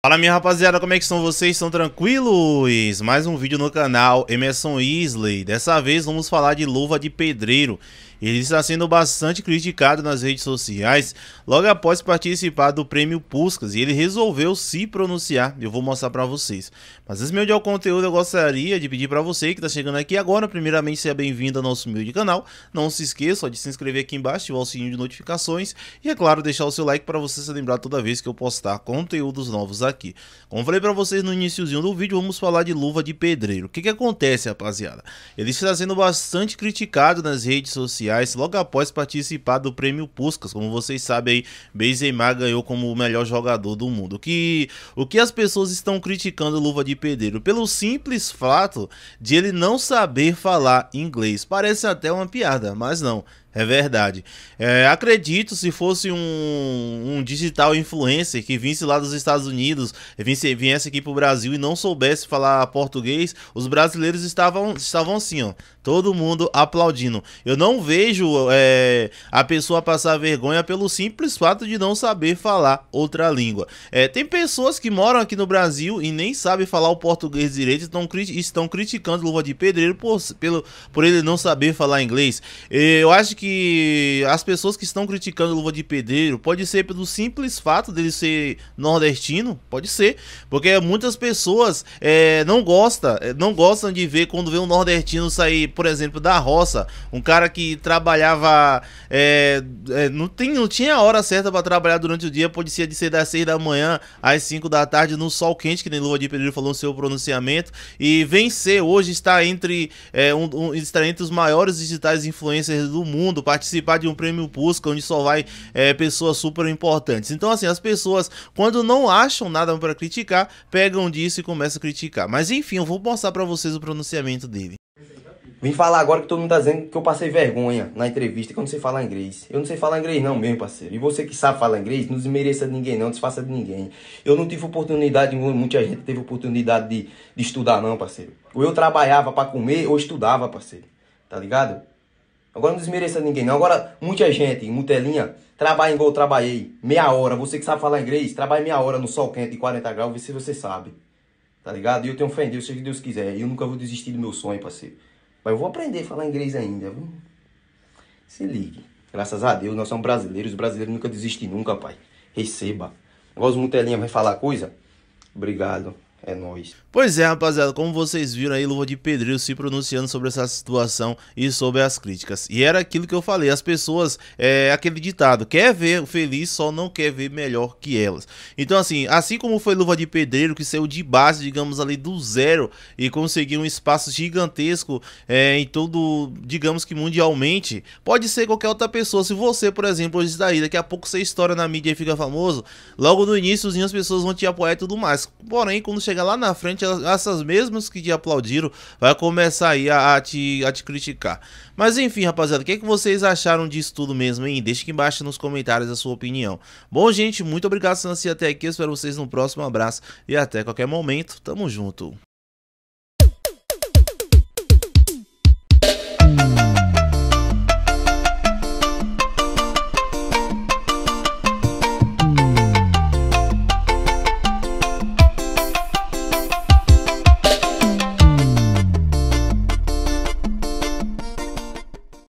Fala minha rapaziada, como é que estão vocês? Estão tranquilos? Mais um vídeo no canal Emerson Isley. Dessa vez vamos falar de luva de pedreiro. Ele está sendo bastante criticado nas redes sociais logo após participar do prêmio Puscas e ele resolveu se pronunciar. Eu vou mostrar para vocês. Mas esse de ao conteúdo eu gostaria de pedir para você que está chegando aqui agora, primeiramente seja bem-vindo ao nosso humilde canal. Não se esqueça de se inscrever aqui embaixo, ativar o sininho de notificações e é claro deixar o seu like para você se lembrar toda vez que eu postar conteúdos novos aqui. Como falei para vocês no iníciozinho do vídeo, vamos falar de luva de pedreiro. O que que acontece, rapaziada? Ele está sendo bastante criticado nas redes sociais sociais logo após participar do prêmio Puskas. Como vocês sabem Benzema ganhou como o melhor jogador do mundo. O que, o que as pessoas estão criticando Luva de Pedreiro? Pelo simples fato de ele não saber falar inglês. Parece até uma piada, mas não. É verdade. É, acredito se fosse um, um, digital influencer que vinsse lá dos Estados Unidos, vinsse, viesse aqui pro Brasil e não soubesse falar português, os brasileiros estavam, estavam assim, ó. Todo mundo aplaudindo. Eu não vejo é, a pessoa passar vergonha pelo simples fato de não saber falar outra língua. É, tem pessoas que moram aqui no Brasil e nem sabem falar o português direito estão, estão criticando o Luva de Pedreiro por, pelo, por ele não saber falar inglês. É, eu acho que as pessoas que estão criticando Luva de Pedreiro pode ser pelo simples fato dele ser nordestino, pode ser, porque muitas pessoas é, não gostam, é, não gostam de ver quando vê um nordestino sair, por exemplo, da roça, um cara que trabalhava, é, é, não, tem, não tinha hora certa para trabalhar durante o dia, pode ser de ser das 6 da manhã às 5 da tarde no sol quente, que nem Luva de Pedreiro falou no seu pronunciamento, e vencer hoje está entre, é, um, um, está entre os maiores digitais influencers do mundo mundo, participar de um prêmio Pusca, onde só vai é, pessoas super importantes. Então, assim, as pessoas, quando não acham nada para criticar, pegam disso e começam a criticar. Mas enfim, eu vou mostrar para vocês o pronunciamento dele. Vim falar agora que todo mundo tá dizendo que eu passei vergonha na entrevista, que eu não sei falar inglês. Eu não sei falar inglês não mesmo, parceiro. E você que sabe falar inglês, não desmereça de ninguém não, desfaça de ninguém. Eu não tive oportunidade, muita gente teve oportunidade de, de estudar não, parceiro. Ou eu trabalhava para comer ou estudava, parceiro. Tá ligado? Agora não desmereça ninguém, não. Agora, muita gente, mutelinha, trabalha igual eu trabalhei, meia hora. Você que sabe falar inglês, trabalha meia hora no sol quente de 40 graus, vê se você sabe. Tá ligado? E eu tenho fé em Deus, seja que Deus quiser. E eu nunca vou desistir do meu sonho, parceiro. Mas eu vou aprender a falar inglês ainda, viu? Se ligue. Graças a Deus, nós somos brasileiros. Os brasileiros nunca desistem nunca, pai. Receba. Agora os Mutelinha vai falar coisa. Obrigado. É nóis. Pois é, rapaziada, como vocês viram aí, Luva de Pedreiro se pronunciando sobre essa situação e sobre as críticas. E era aquilo que eu falei, as pessoas, é aquele ditado, quer ver feliz, só não quer ver melhor que elas. Então assim, assim como foi Luva de Pedreiro, que saiu de base, digamos ali, do zero e conseguiu um espaço gigantesco é, em todo, digamos que mundialmente, pode ser qualquer outra pessoa. Se você, por exemplo, hoje daí, daqui a pouco você estoura na mídia e fica famoso, logo no início as pessoas vão te apoiar e tudo mais. Porém, quando chegar chegar lá na frente, essas mesmas que te aplaudiram, vai começar aí a, a, te, a te criticar. Mas enfim, rapaziada, o que, é que vocês acharam disso tudo mesmo, hein? Deixa aqui embaixo nos comentários a sua opinião. Bom, gente, muito obrigado por assistir até aqui. Eu espero vocês no próximo. Um abraço e até qualquer momento. Tamo junto.